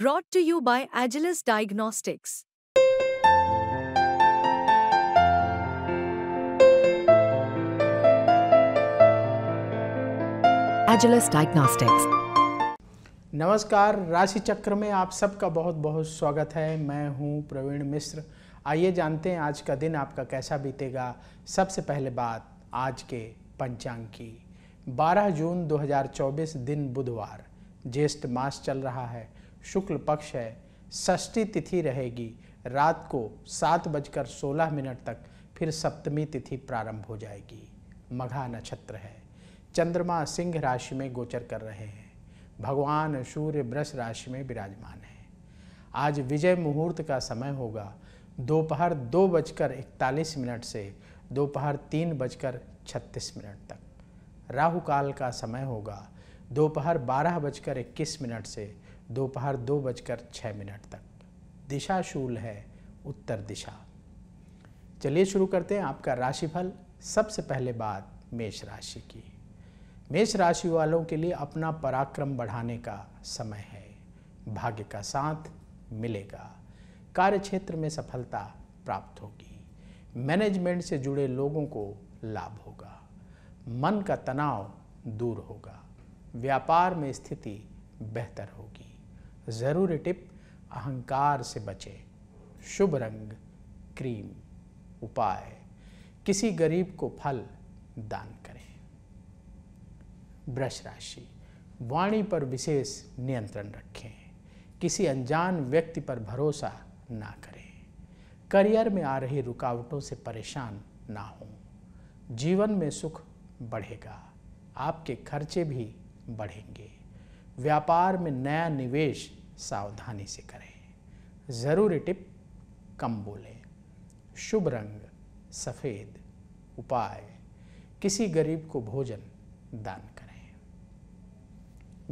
brought to you by Agilis Diagnostics. Agilis Diagnostics. नमस्कार राशि चक्र में आप सबका बहुत बहुत स्वागत है मैं हूं प्रवीण मिश्र आइए जानते हैं आज का दिन आपका कैसा बीतेगा सबसे पहले बात आज के पंचांग की 12 जून 2024 दिन बुधवार ज्येष्ठ मास चल रहा है शुक्ल पक्ष है षष्ठी तिथि रहेगी रात को सात बजकर सोलह मिनट तक फिर सप्तमी तिथि प्रारंभ हो जाएगी मघा नक्षत्र है चंद्रमा सिंह राशि में गोचर कर रहे हैं भगवान सूर्य ब्रष राशि में विराजमान है आज विजय मुहूर्त का समय होगा दोपहर दो, दो बजकर इकतालीस मिनट से दोपहर तीन बजकर छत्तीस मिनट तक राहु काल का समय होगा दोपहर बारह बजकर इक्कीस मिनट से दोपहर दो, बजकर छः मिनट तक दिशा शूल है उत्तर दिशा चलिए शुरू करते हैं आपका राशिफल सबसे पहले बात मेष राशि की मेष राशि वालों के लिए अपना पराक्रम बढ़ाने का समय है भाग्य का साथ मिलेगा कार्य क्षेत्र में सफलता प्राप्त होगी मैनेजमेंट से जुड़े लोगों को लाभ होगा मन का तनाव दूर होगा व्यापार में स्थिति बेहतर होगी ज़रूरी टिप अहंकार से बचें शुभ रंग क्रीम उपाय किसी गरीब को फल दान करें ब्रश राशि वाणी पर विशेष नियंत्रण रखें किसी अनजान व्यक्ति पर भरोसा ना करें करियर में आ रही रुकावटों से परेशान ना हों जीवन में सुख बढ़ेगा आपके खर्चे भी बढ़ेंगे व्यापार में नया निवेश सावधानी से करें ज़रूरी टिप कम बोलें शुभ रंग सफ़ेद उपाय किसी गरीब को भोजन दान करें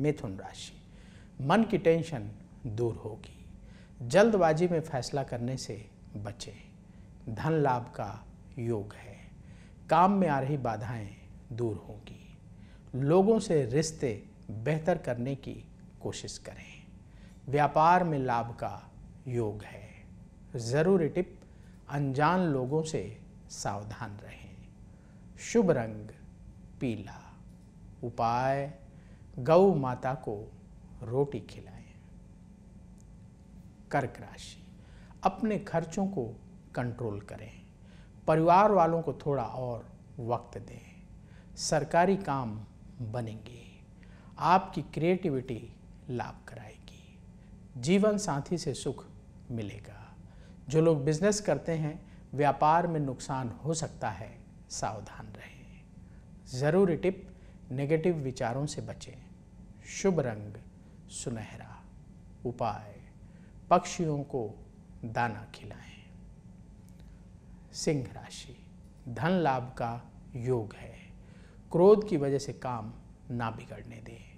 मिथुन राशि मन की टेंशन दूर होगी जल्दबाजी में फैसला करने से बचें धन लाभ का योग है काम में आ रही बाधाएं दूर होंगी लोगों से रिश्ते बेहतर करने की कोशिश करें व्यापार में लाभ का योग है ज़रूरी टिप अनजान लोगों से सावधान रहें शुभ रंग पीला उपाय गौ माता को रोटी खिलाएं कर्क राशि अपने खर्चों को कंट्रोल करें परिवार वालों को थोड़ा और वक्त दें सरकारी काम बनेंगे आपकी क्रिएटिविटी लाभ कराएगी जीवन साथी से सुख मिलेगा जो लोग बिजनेस करते हैं व्यापार में नुकसान हो सकता है सावधान रहें ज़रूरी टिप नेगेटिव विचारों से बचें शुभ रंग सुनहरा उपाय पक्षियों को दाना खिलाएं सिंह राशि धन लाभ का योग है क्रोध की वजह से काम ना बिगड़ने दें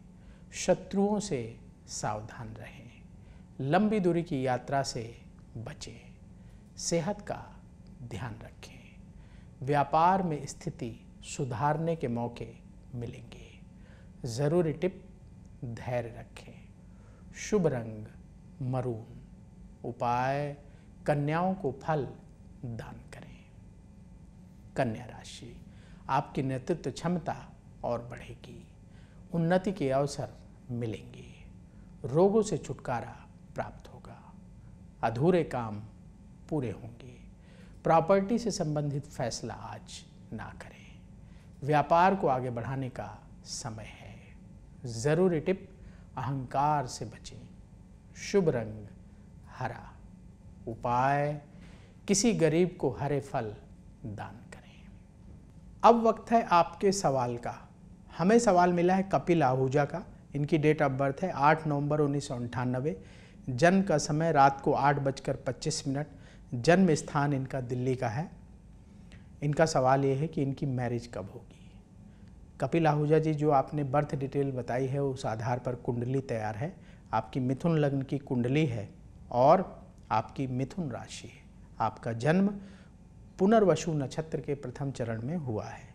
शत्रुओं से सावधान रहें लंबी दूरी की यात्रा से बचें सेहत का ध्यान रखें व्यापार में स्थिति सुधारने के मौके मिलेंगे ज़रूरी टिप धैर्य रखें शुभ रंग मरून उपाय कन्याओं को फल दान करें कन्या राशि आपकी नेतृत्व क्षमता और बढ़ेगी उन्नति के अवसर मिलेंगी रोगों से छुटकारा प्राप्त होगा अधूरे काम पूरे होंगे प्रॉपर्टी से संबंधित फैसला आज ना करें व्यापार को आगे बढ़ाने का समय है ज़रूरी टिप अहंकार से बचें शुभ रंग हरा उपाय किसी गरीब को हरे फल दान करें अब वक्त है आपके सवाल का हमें सवाल मिला है कपिल आहूजा का इनकी डेट ऑफ बर्थ है आठ नवंबर उन्नीस जन्म का समय रात को आठ बजकर पच्चीस मिनट जन्म स्थान इनका दिल्ली का है इनका सवाल ये है कि इनकी मैरिज कब होगी कपिल आहूजा जी जो आपने बर्थ डिटेल बताई है उस आधार पर कुंडली तैयार है आपकी मिथुन लग्न की कुंडली है और आपकी मिथुन राशि है आपका जन्म पुनर्वसु नक्षत्र के प्रथम चरण में हुआ है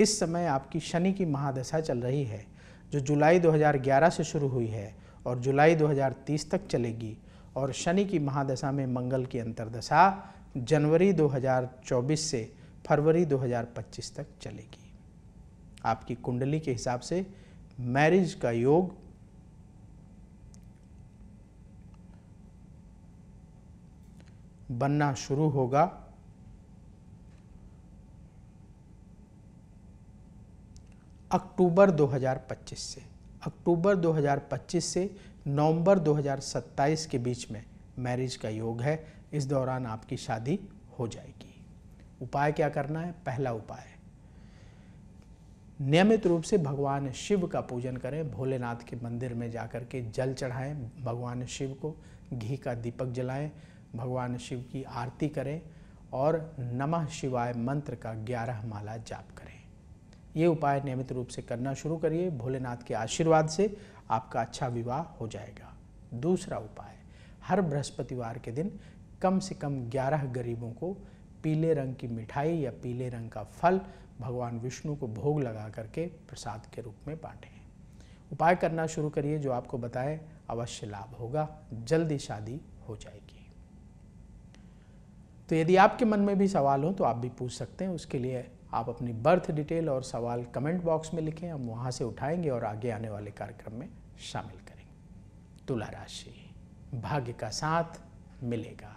इस समय आपकी शनि की महादशा चल रही है जो जुलाई 2011 से शुरू हुई है और जुलाई 2030 तक चलेगी और शनि की महादशा में मंगल की अंतरदशा जनवरी 2024 से फरवरी 2025 तक चलेगी आपकी कुंडली के हिसाब से मैरिज का योग बनना शुरू होगा अक्टूबर 2025 से अक्टूबर 2025 से नवंबर 2027 के बीच में मैरिज का योग है इस दौरान आपकी शादी हो जाएगी उपाय क्या करना है पहला उपाय नियमित रूप से भगवान शिव का पूजन करें भोलेनाथ के मंदिर में जाकर के जल चढ़ाएं भगवान शिव को घी का दीपक जलाएं भगवान शिव की आरती करें और नमः शिवाय मंत्र का ग्यारह माला जाप करें ये उपाय नियमित रूप से करना शुरू करिए भोलेनाथ के आशीर्वाद से आपका अच्छा विवाह हो जाएगा दूसरा उपाय हर बृहस्पतिवार के दिन कम से कम 11 गरीबों को पीले रंग की मिठाई या पीले रंग का फल भगवान विष्णु को भोग लगा करके प्रसाद के रूप में बांटें उपाय करना शुरू करिए जो आपको बताएं अवश्य लाभ होगा जल्दी शादी हो जाएगी तो यदि आपके मन में भी सवाल हो तो आप भी पूछ सकते हैं उसके लिए आप अपनी बर्थ डिटेल और सवाल कमेंट बॉक्स में लिखें हम वहाँ से उठाएंगे और आगे आने वाले कार्यक्रम में शामिल करेंगे तुला राशि भाग्य का साथ मिलेगा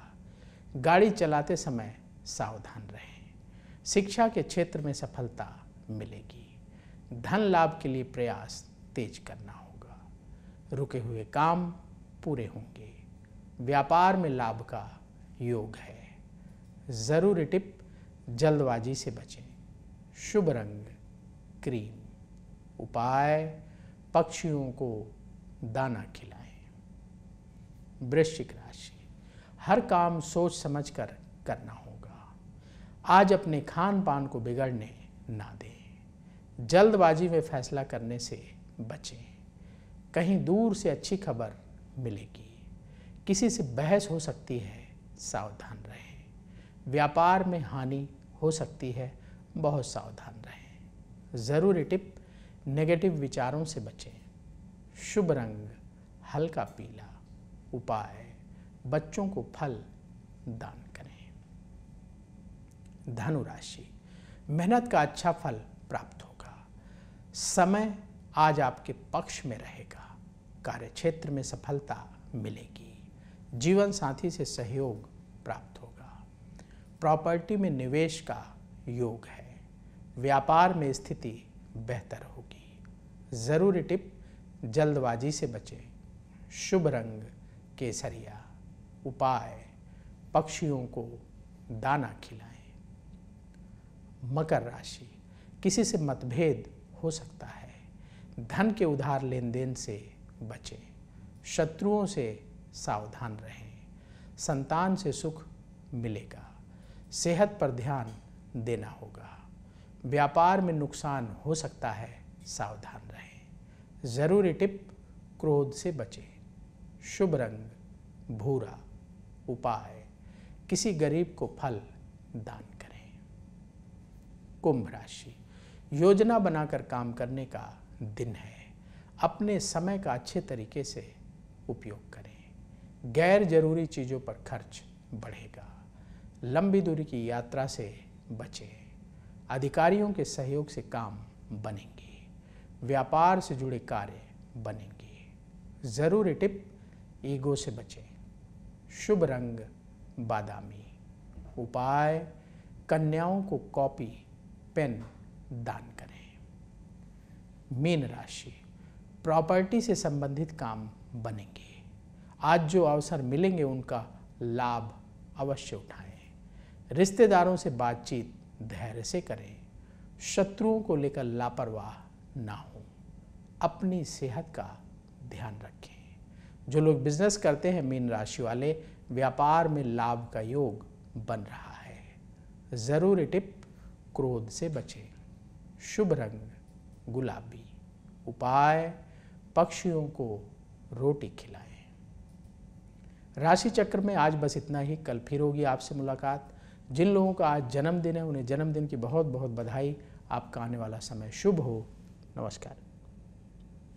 गाड़ी चलाते समय सावधान रहें शिक्षा के क्षेत्र में सफलता मिलेगी धन लाभ के लिए प्रयास तेज करना होगा रुके हुए काम पूरे होंगे व्यापार में लाभ का योग है ज़रूरी टिप जल्दबाजी से बचें शुभ रंग क्रीम उपाय पक्षियों को दाना खिलाएं वृश्चिक राशि हर काम सोच समझ कर करना होगा आज अपने खान पान को बिगड़ने ना दें जल्दबाजी में फैसला करने से बचें कहीं दूर से अच्छी खबर मिलेगी किसी से बहस हो सकती है सावधान रहें व्यापार में हानि हो सकती है बहुत सावधान रहें ज़रूरी टिप नेगेटिव विचारों से बचें शुभ रंग हल्का पीला उपाय बच्चों को फल दान करें धनु राशि मेहनत का अच्छा फल प्राप्त होगा समय आज आपके पक्ष में रहेगा कार्य क्षेत्र में सफलता मिलेगी जीवन साथी से सहयोग प्राप्त होगा प्रॉपर्टी में निवेश का योग है व्यापार में स्थिति बेहतर होगी ज़रूरी टिप जल्दबाजी से बचें शुभ रंग केसरिया उपाय पक्षियों को दाना खिलाएं मकर राशि किसी से मतभेद हो सकता है धन के उधार लेन देन से बचें शत्रुओं से सावधान रहें संतान से सुख मिलेगा सेहत पर ध्यान देना होगा व्यापार में नुकसान हो सकता है सावधान रहें ज़रूरी टिप क्रोध से बचें शुभ रंग भूरा उपाय किसी गरीब को फल दान करें कुंभ राशि योजना बनाकर काम करने का दिन है अपने समय का अच्छे तरीके से उपयोग करें गैर जरूरी चीज़ों पर खर्च बढ़ेगा लंबी दूरी की यात्रा से बचें अधिकारियों के सहयोग से काम बनेंगे व्यापार से जुड़े कार्य बनेंगे ज़रूरी टिप ईगो से बचें शुभ रंग बादामी उपाय कन्याओं को कॉपी पेन दान करें मीन राशि प्रॉपर्टी से संबंधित काम बनेंगे आज जो अवसर मिलेंगे उनका लाभ अवश्य उठाएं रिश्तेदारों से बातचीत धैर्य से करें शत्रुओं को लेकर लापरवाह ना हो अपनी सेहत का ध्यान रखें जो लोग बिजनेस करते हैं मीन राशि वाले व्यापार में लाभ का योग बन रहा है ज़रूरी टिप क्रोध से बचें शुभ रंग गुलाबी उपाय पक्षियों को रोटी खिलाएं राशि चक्र में आज बस इतना ही कल फिर होगी आपसे मुलाकात जिन लोगों का आज जन्मदिन है उन्हें जन्मदिन की बहुत बहुत बधाई आपका आने वाला समय शुभ हो नमस्कार